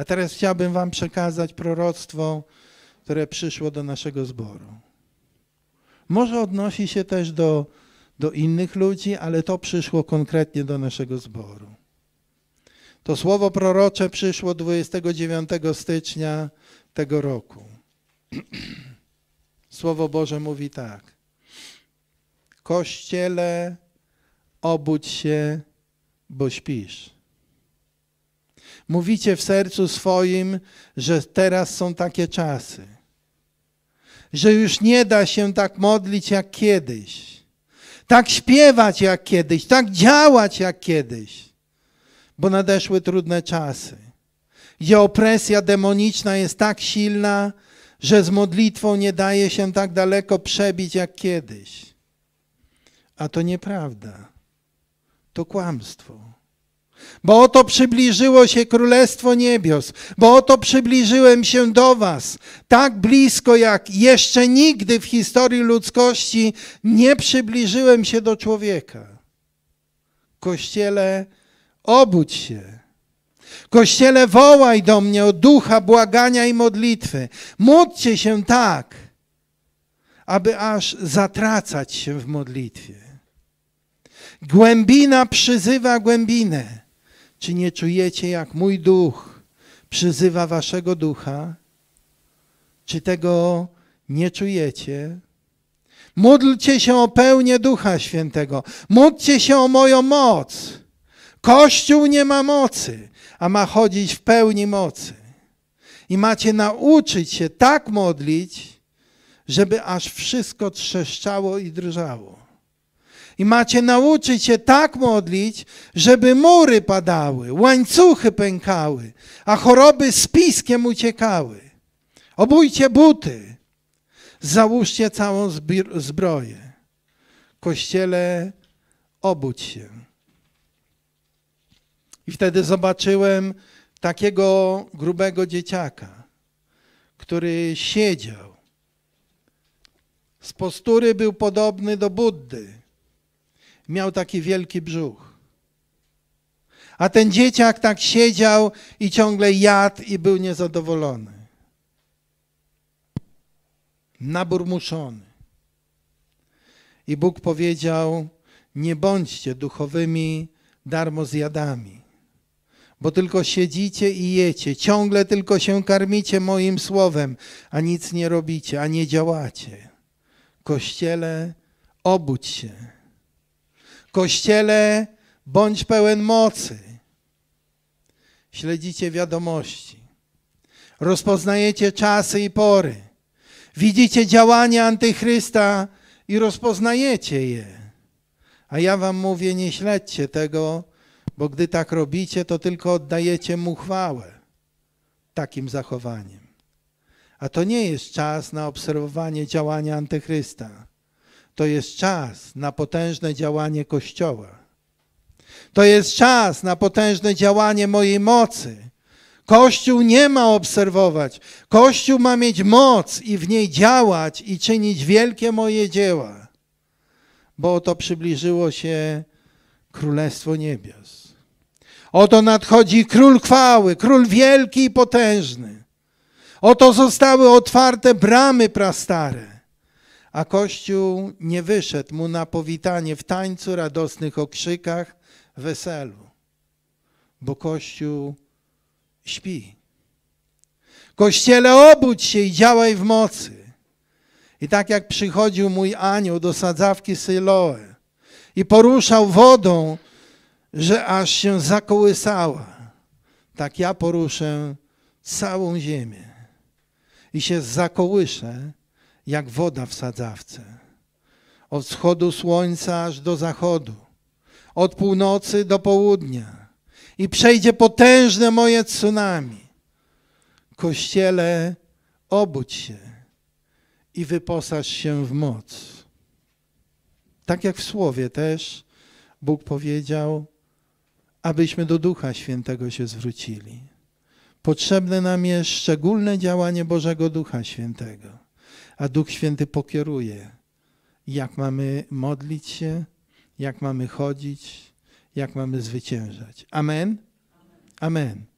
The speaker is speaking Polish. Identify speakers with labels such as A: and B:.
A: A teraz chciałbym Wam przekazać proroctwo, które przyszło do naszego zboru. Może odnosi się też do, do innych ludzi, ale to przyszło konkretnie do naszego zboru. To słowo prorocze przyszło 29 stycznia tego roku. Słowo Boże mówi tak. Kościele, obudź się, bo śpisz. Mówicie w sercu swoim, że teraz są takie czasy, że już nie da się tak modlić jak kiedyś, tak śpiewać jak kiedyś, tak działać jak kiedyś, bo nadeszły trudne czasy, gdzie opresja demoniczna jest tak silna, że z modlitwą nie daje się tak daleko przebić jak kiedyś. A to nieprawda. To kłamstwo. Bo oto przybliżyło się Królestwo Niebios, bo oto przybliżyłem się do Was, tak blisko jak jeszcze nigdy w historii ludzkości nie przybliżyłem się do człowieka. Kościele, obudź się. Kościele, wołaj do mnie o ducha błagania i modlitwy. Módlcie się tak, aby aż zatracać się w modlitwie. Głębina przyzywa głębinę. Czy nie czujecie, jak mój duch przyzywa waszego ducha? Czy tego nie czujecie? Módlcie się o pełnię Ducha Świętego. Módlcie się o moją moc. Kościół nie ma mocy, a ma chodzić w pełni mocy. I macie nauczyć się tak modlić, żeby aż wszystko trzeszczało i drżało. I macie nauczyć się tak modlić, żeby mury padały, łańcuchy pękały, a choroby z piskiem uciekały. Obójcie buty, załóżcie całą zbroję. Kościele, obudź się. I wtedy zobaczyłem takiego grubego dzieciaka, który siedział. Z postury był podobny do Buddy miał taki wielki brzuch. A ten dzieciak tak siedział i ciągle jadł i był niezadowolony. Naburmuszony. I Bóg powiedział: Nie bądźcie duchowymi zjadami, bo tylko siedzicie i jecie, ciągle tylko się karmicie moim słowem, a nic nie robicie, a nie działacie. Kościele, obudź się Kościele, bądź pełen mocy. Śledzicie wiadomości. Rozpoznajecie czasy i pory. Widzicie działania antychrysta i rozpoznajecie je. A ja wam mówię, nie śledźcie tego, bo gdy tak robicie, to tylko oddajecie mu chwałę takim zachowaniem. A to nie jest czas na obserwowanie działania antychrysta to jest czas na potężne działanie Kościoła. To jest czas na potężne działanie mojej mocy. Kościół nie ma obserwować. Kościół ma mieć moc i w niej działać i czynić wielkie moje dzieła, bo oto przybliżyło się Królestwo Niebios. Oto nadchodzi król chwały, król wielki i potężny. Oto zostały otwarte bramy prastare a Kościół nie wyszedł mu na powitanie w tańcu, radosnych okrzykach, weselu, bo Kościół śpi. Kościele, obudź się i działaj w mocy. I tak jak przychodził mój anioł do sadzawki Syloe i poruszał wodą, że aż się zakołysała, tak ja poruszę całą ziemię i się zakołyszę jak woda w sadzawce. Od wschodu słońca aż do zachodu, od północy do południa. I przejdzie potężne moje tsunami. Kościele, obudź się i wyposaż się w moc. Tak jak w słowie też Bóg powiedział, abyśmy do Ducha Świętego się zwrócili. Potrzebne nam jest szczególne działanie Bożego Ducha Świętego a Duch Święty pokieruje, jak mamy modlić się, jak mamy chodzić, jak mamy zwyciężać. Amen? Amen. Amen.